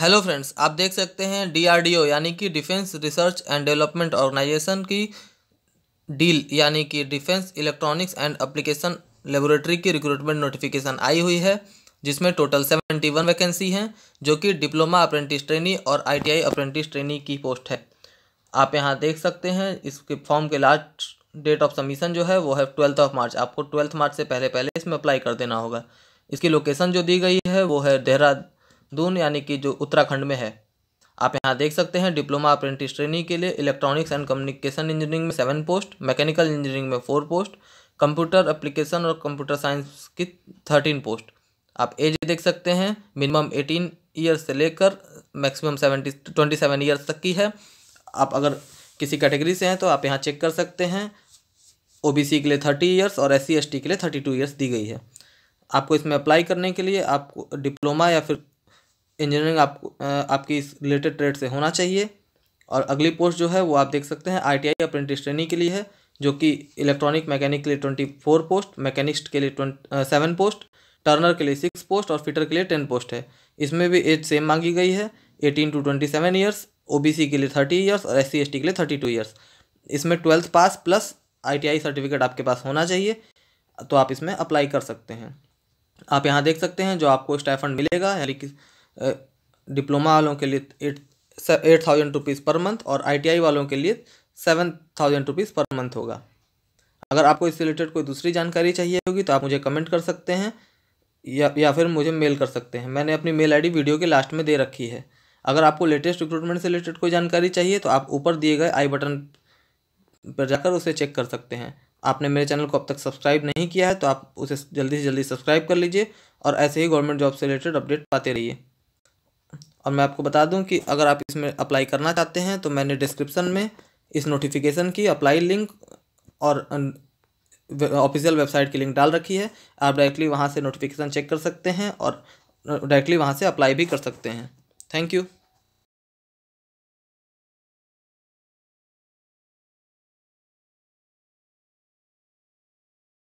hello friends आप देख सकते हैं डीआरडीओ यानी कि defence research and development organisation की डील यानी कि defence electronics and application laboratory की रिक्रूटमेंट नोटिफिकेशन आई हुई है जिसमें टोटल सेवेंटी वन वैकेंसी हैं जो कि डिप्लोमा अप्रेंटिस ट्रेनी और आईटीआई अप्रेंटिस ट्रेनी की पोस्ट है आप यहाँ देख सकते हैं इसके फॉर्म के लास्ट डेट ऑफ सबमिशन जो है वो है ट्वेल्थ ऑफ मार्च आपको ट्वेल्थ मार्च से पहले पहले इसमें अप्लाई कर देना होगा इसकी लोकेशन जो दी गई है वो है देहरादून दून यानी कि जो उत्तराखंड में है आप यहाँ देख सकते हैं डिप्लोमा अप्रेंटिस ट्रेनिंग के लिए इलेक्ट्रॉनिक्स एंड कम्युनिकेशन इंजीनियरिंग में सेवन पोस्ट मैकेनिकल इंजीनियरिंग में फोर पोस्ट कंप्यूटर अप्लीकेशन और कंप्यूटर साइंस की थर्टीन पोस्ट आप एज देख सकते हैं मिनिमम एटीन ईयर्स से लेकर maximum seventy twenty seven years तक की है आप अगर किसी कैटेगरी से हैं तो आप यहाँ चेक कर सकते हैं ओबीसी के लिए थर्टी ईयर्स और एस सी के लिए थर्टी टू ईयर्स दी गई है आपको इसमें अप्लाई करने के लिए आपको डिप्लोमा या फिर इंजीनियरिंग आप आपकी इस रिलेटेड ट्रेड से होना चाहिए और अगली पोस्ट जो है वो आप देख सकते हैं आईटीआई अप्रेंटिस ट्रेनिंग के लिए है जो कि इलेक्ट्रॉनिक मैकेनिक के लिए ट्वेंटी फोर पोस्ट मैकेनिस्ट के लिए ट्वेंटी सेवन पोस्ट टर्नर के लिए सिक्स पोस्ट और फिटर के लिए टेन पोस्ट है इसमें भी एज सेम मांगी गई है eighteen to twenty seven years O के लिए थर्टी ईयर्स और एस सी के लिए थर्टी टू ईयर्स इसमें twelfth pass plus I certificate आपके पास होना चाहिए तो आप इसमें अप्लाई कर सकते हैं आप यहाँ देख सकते हैं जो आपको स्टाइफंड मिलेगा यानी कि डिप्लोमा वालों के लिए eight eight thousand rupees per month और आईटीआई वालों के लिए seven thousand rupees per month होगा अगर आपको इससे रिलेटेड कोई दूसरी जानकारी चाहिए होगी तो आप मुझे कमेंट कर सकते हैं या या फिर मुझे मेल कर सकते हैं मैंने अपनी मेल आईडी वीडियो के लास्ट में दे रखी है अगर आपको लेटेस्ट रिक्रूटमेंट से रिलेटेड कोई जानकारी चाहिए तो आप ऊपर दिए गए आई बटन पर जाकर उसे चेक कर सकते हैं आपने मेरे चैनल को अब तक सब्सक्राइब नहीं किया है तो आप उसे जल्दी से जल्दी सब्सक्राइब कर लीजिए और ऐसे ही गवर्नमेंट जॉब से रिलेटेड अपडेट पाते रहिए और मैं आपको बता दूं कि अगर आप इसमें अप्लाई करना चाहते हैं तो मैंने डिस्क्रिप्शन में इस नोटिफिकेशन की अप्लाई लिंक और ऑफिशियल वेबसाइट की लिंक डाल रखी है आप डायरेक्टली वहाँ से नोटिफिकेशन चेक कर सकते हैं और डायरेक्टली वहाँ से अप्लाई भी कर सकते हैं थैंक यू